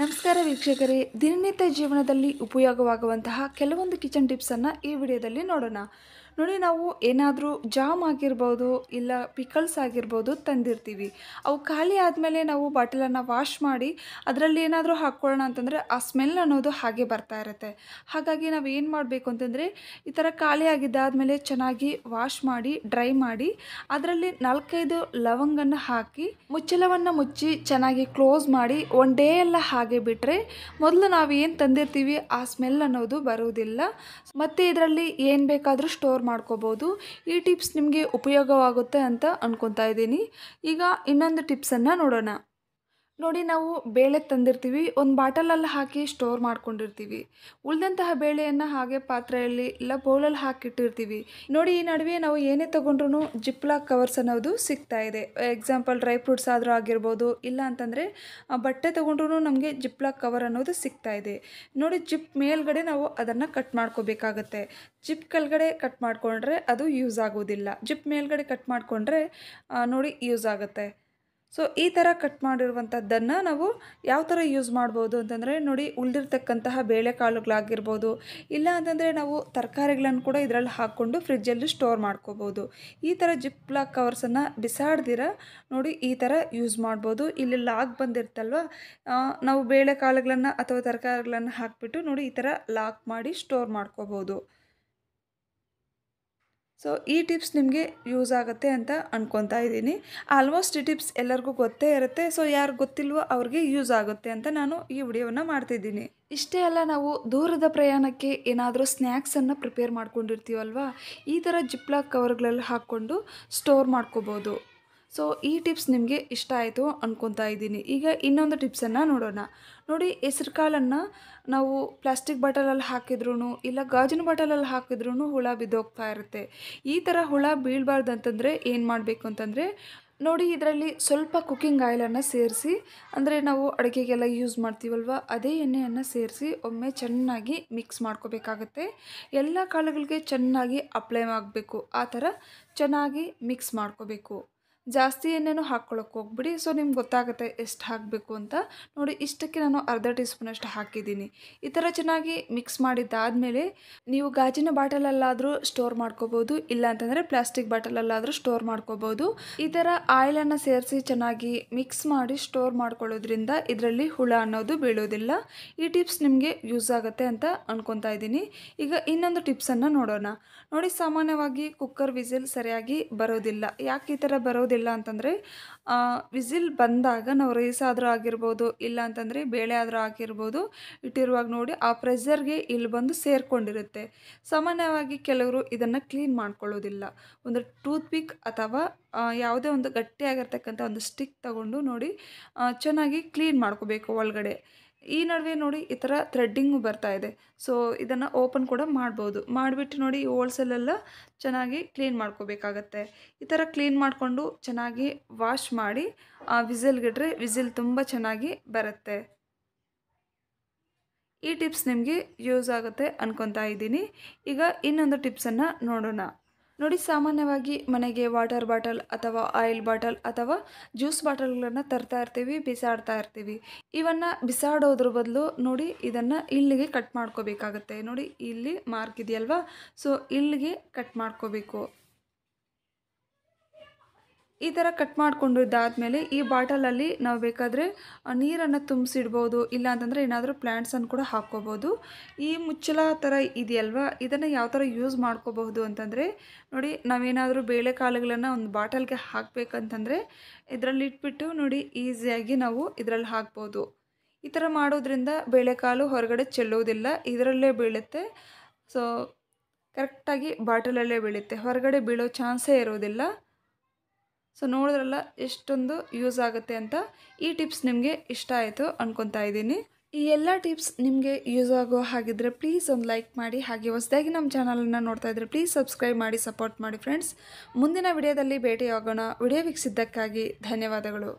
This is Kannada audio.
ನಮಸ್ಕಾರ ವೀಕ್ಷಕರೇ ದಿನನಿತ್ಯ ಜೀವನದಲ್ಲಿ ಉಪಯೋಗವಾಗುವಂತಹ ಕೆಲವೊಂದು ಕಿಚನ್ ಟಿಪ್ಸನ್ನು ಈ ವಿಡಿಯೋದಲ್ಲಿ ನೋಡೋಣ ನೋಡಿ ನಾವು ಏನಾದರೂ ಜಾಮ್ ಆಗಿರ್ಬೋದು ಇಲ್ಲ ಪಿಕಲ್ಸ್ ಆಗಿರ್ಬೋದು ತಂದಿರ್ತೀವಿ ಅವು ಖಾಲಿ ಆದಮೇಲೆ ನಾವು ಬಾಟಲನ್ನು ವಾಶ್ ಮಾಡಿ ಅದರಲ್ಲಿ ಏನಾದರೂ ಹಾಕ್ಕೊಳ್ಳೋಣ ಅಂತಂದರೆ ಆ ಸ್ಮೆಲ್ ಅನ್ನೋದು ಹಾಗೆ ಬರ್ತಾ ಇರುತ್ತೆ ಹಾಗಾಗಿ ನಾವು ಏನು ಮಾಡಬೇಕು ಅಂತಂದರೆ ಈ ಥರ ಖಾಲಿ ಆಗಿದ್ದಾದಮೇಲೆ ಚೆನ್ನಾಗಿ ವಾಶ್ ಮಾಡಿ ಡ್ರೈ ಮಾಡಿ ಅದರಲ್ಲಿ ನಾಲ್ಕೈದು ಲವಂಗನ್ನು ಹಾಕಿ ಮುಚ್ಚಲವನ್ನು ಮುಚ್ಚಿ ಚೆನ್ನಾಗಿ ಕ್ಲೋಸ್ ಮಾಡಿ ಒನ್ ಡೇ ಎಲ್ಲ ಹಾಗೆ ಬಿಟ್ಟರೆ ಮೊದಲು ನಾವು ಏನು ತಂದಿರ್ತೀವಿ ಆ ಸ್ಮೆಲ್ ಅನ್ನೋದು ಬರುವುದಿಲ್ಲ ಮತ್ತು ಇದರಲ್ಲಿ ಏನು ಬೇಕಾದರೂ ಸ್ಟೋರ್ ಸ್ಟೋರ್ ಮಾಡ್ಕೋಬೋದು ಈ ಟಿಪ್ಸ್ ನಿಮಗೆ ಉಪಯೋಗವಾಗುತ್ತೆ ಅಂತ ಅಂದ್ಕೊತಾ ಇದ್ದೀನಿ ಈಗ ಇನ್ನೊಂದು ಟಿಪ್ಸನ್ನು ನೋಡೋಣ ನೋಡಿ ನಾವು ಬೇಳೆ ತಂದಿರ್ತೀವಿ ಒಂದು ಬಾಟಲಲ್ಲಿ ಹಾಕಿ ಸ್ಟೋರ್ ಮಾಡ್ಕೊಂಡಿರ್ತೀವಿ ಉಳಿದಂತಹ ಬೇಳೆಯನ್ನು ಹಾಗೆ ಪಾತ್ರೆಯಲ್ಲಿ ಇಲ್ಲ ಬೌಲಲ್ಲಿ ಹಾಕಿಟ್ಟಿರ್ತೀವಿ ನೋಡಿ ಈ ನಡುವೆ ನಾವು ಏನೇ ತೊಗೊಂಡ್ರೂ ಜಿಪ್ಲಾಕ್ ಕವರ್ಸ್ ಅನ್ನೋದು ಸಿಗ್ತಾ ಇದೆ ಎಕ್ಸಾಂಪಲ್ ಡ್ರೈ ಫ್ರೂಟ್ಸ್ ಆದರೂ ಆಗಿರ್ಬೋದು ಇಲ್ಲ ಅಂತಂದರೆ ಬಟ್ಟೆ ತೊಗೊಂಡ್ರೂ ನಮಗೆ ಜಿಪ್ಲಾಕ್ ಕವರ್ ಅನ್ನೋದು ಸಿಗ್ತಾ ಇದೆ ನೋಡಿ ಜಿಪ್ ಮೇಲ್ಗಡೆ ನಾವು ಅದನ್ನು ಕಟ್ ಮಾಡ್ಕೋಬೇಕಾಗತ್ತೆ ಜಿಪ್ ಕೆಳಗಡೆ ಕಟ್ ಮಾಡಿಕೊಂಡ್ರೆ ಅದು ಯೂಸ್ ಆಗೋದಿಲ್ಲ ಜಿಪ್ ಮೇಲ್ಗಡೆ ಕಟ್ ಮಾಡಿಕೊಂಡ್ರೆ ನೋಡಿ ಯೂಸ್ ಆಗುತ್ತೆ ಸೊ ಈ ಥರ ಕಟ್ ಮಾಡಿರುವಂಥದ್ದನ್ನು ನಾವು ಯಾವ ಥರ ಯೂಸ್ ಮಾಡ್ಬೋದು ಅಂತಂದರೆ ನೋಡಿ ಉಳಿದಿರ್ತಕ್ಕಂತಹ ಬೇಳೆಕಾಳುಗಳಾಗಿರ್ಬೋದು ಇಲ್ಲ ಅಂತಂದರೆ ನಾವು ತರಕಾರಿಗಳನ್ನು ಕೂಡ ಇದರಲ್ಲಿ ಹಾಕ್ಕೊಂಡು ಫ್ರಿಜ್ಜಲ್ಲಿ ಸ್ಟೋರ್ ಮಾಡ್ಕೋಬೋದು ಈ ಥರ ಲಾಕ್ ಕವರ್ಸನ್ನು ಬಿಸಾಡ್ದಿರ ನೋಡಿ ಈ ಥರ ಯೂಸ್ ಮಾಡ್ಬೋದು ಇಲ್ಲಿ ಲಾಕ್ ಬಂದಿರ್ತಲ್ವ ನಾವು ಬೇಳೆಕಾಳುಗಳನ್ನು ಅಥವಾ ತರಕಾರಿಗಳನ್ನು ಹಾಕಿಬಿಟ್ಟು ನೋಡಿ ಈ ಥರ ಲಾಕ್ ಮಾಡಿ ಸ್ಟೋರ್ ಮಾಡ್ಕೋಬೋದು ಸೊ ಈ ಟಿಪ್ಸ್ ನಿಮಗೆ ಯೂಸ್ ಆಗುತ್ತೆ ಅಂತ ಅಂದ್ಕೊತಾ ಇದ್ದೀನಿ ಆಲ್ಮೋಸ್ಟ್ ಈ ಟಿಪ್ಸ್ ಎಲ್ಲರಿಗೂ ಗೊತ್ತೇ ಇರುತ್ತೆ ಸೊ ಯಾರು ಗೊತ್ತಿಲ್ವೋ ಅವ್ರಿಗೆ ಯೂಸ್ ಆಗುತ್ತೆ ಅಂತ ನಾನು ಈ ವಿಡಿಯೋವನ್ನು ಮಾಡ್ತಿದ್ದೀನಿ ಇಷ್ಟೇ ಅಲ್ಲ ನಾವು ದೂರದ ಪ್ರಯಾಣಕ್ಕೆ ಏನಾದರೂ ಸ್ನ್ಯಾಕ್ಸನ್ನು ಪ್ರಿಪೇರ್ ಮಾಡ್ಕೊಂಡಿರ್ತೀವಲ್ವಾ ಈ ಥರ ಜಿಪ್ಲಾಕ್ ಕವರ್ಗಳಲ್ಲಿ ಹಾಕ್ಕೊಂಡು ಸ್ಟೋರ್ ಮಾಡ್ಕೋಬೋದು ಸೊ ಈ ಟಿಪ್ಸ್ ನಿಮಗೆ ಇಷ್ಟ ಆಯಿತು ಅಂದ್ಕೊತಾ ಇದ್ದೀನಿ ಈಗ ಇನ್ನೊಂದು ಟಿಪ್ಸನ್ನು ನೋಡೋಣ ನೋಡಿ ಹೆಸ್ರು ಕಾಳನ್ನು ನಾವು ಪ್ಲಾಸ್ಟಿಕ್ ಬಾಟಲಲ್ಲಿ ಹಾಕಿದ್ರೂ ಇಲ್ಲ ಗಾಜಿನ ಬಾಟಲಲ್ಲಿ ಹಾಕಿದ್ರೂ ಹುಳ ಬಿದ್ದೋಗ್ತಾ ಇರುತ್ತೆ ಈ ಥರ ಹುಳ ಬೀಳಬಾರ್ದು ಅಂತಂದರೆ ಏನು ಮಾಡಬೇಕು ಅಂತಂದರೆ ನೋಡಿ ಇದರಲ್ಲಿ ಸ್ವಲ್ಪ ಕುಕ್ಕಿಂಗ್ ಆಯಿಲನ್ನು ಸೇರಿಸಿ ಅಂದರೆ ನಾವು ಅಡುಗೆಗೆಲ್ಲ ಯೂಸ್ ಮಾಡ್ತೀವಲ್ವ ಅದೇ ಎಣ್ಣೆಯನ್ನು ಸೇರಿಸಿ ಒಮ್ಮೆ ಚೆನ್ನಾಗಿ ಮಿಕ್ಸ್ ಮಾಡ್ಕೋಬೇಕಾಗತ್ತೆ ಎಲ್ಲ ಕಾಳುಗಳಿಗೆ ಚೆನ್ನಾಗಿ ಅಪ್ಲೈ ಆಗಬೇಕು ಆ ಥರ ಚೆನ್ನಾಗಿ ಮಿಕ್ಸ್ ಮಾಡ್ಕೋಬೇಕು ಜಾಸ್ತಿ ಏನೇನು ಹಾಕ್ಕೊಳಕ್ಕೆ ಹೋಗ್ಬಿಡಿ ಸೊ ನಿಮ್ಗೆ ಗೊತ್ತಾಗುತ್ತೆ ಎಷ್ಟು ಹಾಕಬೇಕು ಅಂತ ನೋಡಿ ಇಷ್ಟಕ್ಕೆ ನಾನು ಅರ್ಧ ಟೀ ಸ್ಪೂನಷ್ಟು ಹಾಕಿದ್ದೀನಿ ಈ ಥರ ಚೆನ್ನಾಗಿ ಮಿಕ್ಸ್ ಮಾಡಿದ್ದಾದಮೇಲೆ ನೀವು ಗಾಜಿನ ಬಾಟಲಲ್ಲಾದರೂ ಸ್ಟೋರ್ ಮಾಡ್ಕೋಬೋದು ಇಲ್ಲ ಅಂತಂದರೆ ಪ್ಲಾಸ್ಟಿಕ್ ಬಾಟಲಲ್ಲಾದರೂ ಸ್ಟೋರ್ ಮಾಡ್ಕೋಬೋದು ಈ ಥರ ಆಯಿಲನ್ನು ಸೇರಿಸಿ ಚೆನ್ನಾಗಿ ಮಿಕ್ಸ್ ಮಾಡಿ ಸ್ಟೋರ್ ಮಾಡ್ಕೊಳ್ಳೋದ್ರಿಂದ ಇದರಲ್ಲಿ ಹುಳ ಅನ್ನೋದು ಬೀಳೋದಿಲ್ಲ ಈ ಟಿಪ್ಸ್ ನಿಮಗೆ ಯೂಸ್ ಆಗುತ್ತೆ ಅಂತ ಅಂದ್ಕೊತಾ ಇದ್ದೀನಿ ಈಗ ಇನ್ನೊಂದು ಟಿಪ್ಸನ್ನು ನೋಡೋಣ ನೋಡಿ ಸಾಮಾನ್ಯವಾಗಿ ಕುಕ್ಕರ್ ವಿಸಿಲ್ ಸರಿಯಾಗಿ ಬರೋದಿಲ್ಲ ಯಾಕೆ ಈ ಥರ ಬರೋದು ಆಗೋದಿಲ್ಲ ಅಂತಂದರೆ ವಿಸಿಲ್ ಬಂದಾಗ ನಾವು ರೈಸ್ ಆದರೂ ಆಗಿರ್ಬೋದು ಇಲ್ಲ ಅಂತಂದರೆ ಬೇಳೆ ಆದರೂ ಆಗಿರ್ಬೋದು ಇಟ್ಟಿರುವಾಗ ನೋಡಿ ಆ ಪ್ರೆಸರ್ಗೆ ಇಲ್ಲಿ ಬಂದು ಸೇರಿಕೊಂಡಿರುತ್ತೆ ಸಾಮಾನ್ಯವಾಗಿ ಕೆಲವರು ಇದನ್ನು ಕ್ಲೀನ್ ಮಾಡ್ಕೊಳ್ಳೋದಿಲ್ಲ ಒಂದು ಟೂತ್ ಪಿಕ್ ಅಥವಾ ಯಾವುದೇ ಒಂದು ಗಟ್ಟಿಯಾಗಿರ್ತಕ್ಕಂಥ ಒಂದು ಸ್ಟಿಕ್ ತಗೊಂಡು ನೋಡಿ ಚೆನ್ನಾಗಿ ಕ್ಲೀನ್ ಮಾಡ್ಕೋಬೇಕು ಒಳಗಡೆ ಈ ನಡುವೆ ನೋಡಿ ಈ ಥರ ಥ್ರೆಡ್ಡಿಂಗು ಬರ್ತಾ ಇದೆ ಸೊ ಇದನ್ನು ಓಪನ್ ಕೂಡ ಮಾಡ್ಬೋದು ಮಾಡಿಬಿಟ್ಟು ನೋಡಿ ಹೋಲ್ಸೇಲೆಲ್ಲ ಚೆನ್ನಾಗಿ ಕ್ಲೀನ್ ಮಾಡ್ಕೋಬೇಕಾಗತ್ತೆ ಈ ಥರ ಕ್ಲೀನ್ ಮಾಡಿಕೊಂಡು ಚೆನ್ನಾಗಿ ವಾಶ್ ಮಾಡಿ ವಿಸಿಲ್ಗಿಟ್ರೆ ವಿಸಿಲ್ ತುಂಬ ಚೆನ್ನಾಗಿ ಬರುತ್ತೆ ಈ ಟಿಪ್ಸ್ ನಿಮಗೆ ಯೂಸ್ ಆಗುತ್ತೆ ಅನ್ಕೊತಾ ಇದ್ದೀನಿ ಈಗ ಇನ್ನೊಂದು ಟಿಪ್ಸನ್ನು ನೋಡೋಣ ನೋಡಿ ಸಾಮಾನ್ಯವಾಗಿ ಮನೆಗೆ ವಾಟರ್ ಬಾಟಲ್ ಅಥವಾ ಆಯಿಲ್ ಬಾಟಲ್ ಅಥವಾ ಜ್ಯೂಸ್ ಬಾಟಲ್ಗಳನ್ನು ತರ್ತಾ ಇರ್ತೀವಿ ಬಿಸಾಡ್ತಾ ಇರ್ತೀವಿ ಇವನ್ನು ಬಿಸಾಡೋದ್ರ ಬದಲು ನೋಡಿ ಇದನ್ನು ಇಲ್ಲಿಗೆ ಕಟ್ ಮಾಡ್ಕೋಬೇಕಾಗತ್ತೆ ನೋಡಿ ಇಲ್ಲಿ ಮಾರ್ಕ್ ಇದೆಯಲ್ವಾ ಸೊ ಇಲ್ಲಿಗೆ ಕಟ್ ಮಾಡ್ಕೋಬೇಕು ಈ ಥರ ಕಟ್ ಮಾಡಿಕೊಂಡು ಇದ್ದಾದಮೇಲೆ ಈ ಬಾಟಲಲ್ಲಿ ನಾವು ಬೇಕಾದರೆ ನೀರನ್ನು ತುಂಬಿಸಿಡ್ಬೋದು ಇಲ್ಲ ಅಂತಂದರೆ ಏನಾದರೂ ಪ್ಲ್ಯಾಂಟ್ಸನ್ನು ಕೂಡ ಹಾಕ್ಕೋಬೋದು ಈ ಮುಚ್ಚಲ ಥರ ಇದೆಯಲ್ವಾ ಇದನ್ನು ಯಾವ ಥರ ಯೂಸ್ ಮಾಡ್ಕೋಬಹುದು ಅಂತಂದರೆ ನೋಡಿ ನಾವೇನಾದರೂ ಬೇಳೆಕಾಳುಗಳನ್ನು ಒಂದು ಬಾಟಲ್ಗೆ ಹಾಕಬೇಕಂತಂದರೆ ಇದರಲ್ಲಿ ಇಟ್ಬಿಟ್ಟು ನೋಡಿ ಈಸಿಯಾಗಿ ನಾವು ಇದರಲ್ಲಿ ಹಾಕ್ಬೋದು ಈ ಥರ ಮಾಡೋದ್ರಿಂದ ಬೇಳೆಕಾಳು ಹೊರಗಡೆ ಚೆಲ್ಲೋದಿಲ್ಲ ಇದರಲ್ಲೇ ಬೀಳುತ್ತೆ ಸೊ ಕರೆಕ್ಟಾಗಿ ಬಾಟಲಲ್ಲೇ ಬೀಳುತ್ತೆ ಹೊರಗಡೆ ಬೀಳೋ ಚಾನ್ಸೇ ಇರೋದಿಲ್ಲ ಸೊ ನೋಡಿದ್ರಲ್ಲ ಎಷ್ಟೊಂದು ಯೂಸ್ ಆಗುತ್ತೆ ಅಂತ ಈ ಟಿಪ್ಸ್ ನಿಮಗೆ ಇಷ್ಟ ಆಯಿತು ಅಂದ್ಕೊತಾ ಇದ್ದೀನಿ ಈ ಎಲ್ಲ ಟಿಪ್ಸ್ ನಿಮಗೆ ಯೂಸ್ ಆಗೋ ಹಾಗಿದ್ರೆ ಪ್ಲೀಸ್ ಒಂದು ಲೈಕ್ ಮಾಡಿ ಹಾಗೆ ಹೊಸದಾಗಿ ನಮ್ಮ ಚಾನಲನ್ನು ನೋಡ್ತಾ ಇದ್ರೆ ಪ್ಲೀಸ್ ಸಬ್ಸ್ಕ್ರೈಬ್ ಮಾಡಿ ಸಪೋರ್ಟ್ ಮಾಡಿ ಫ್ರೆಂಡ್ಸ್ ಮುಂದಿನ ವಿಡಿಯೋದಲ್ಲಿ ಭೇಟಿಯಾಗೋಣ ವಿಡಿಯೋ ವೀಕ್ಷಿಸಿದ್ದಕ್ಕಾಗಿ ಧನ್ಯವಾದಗಳು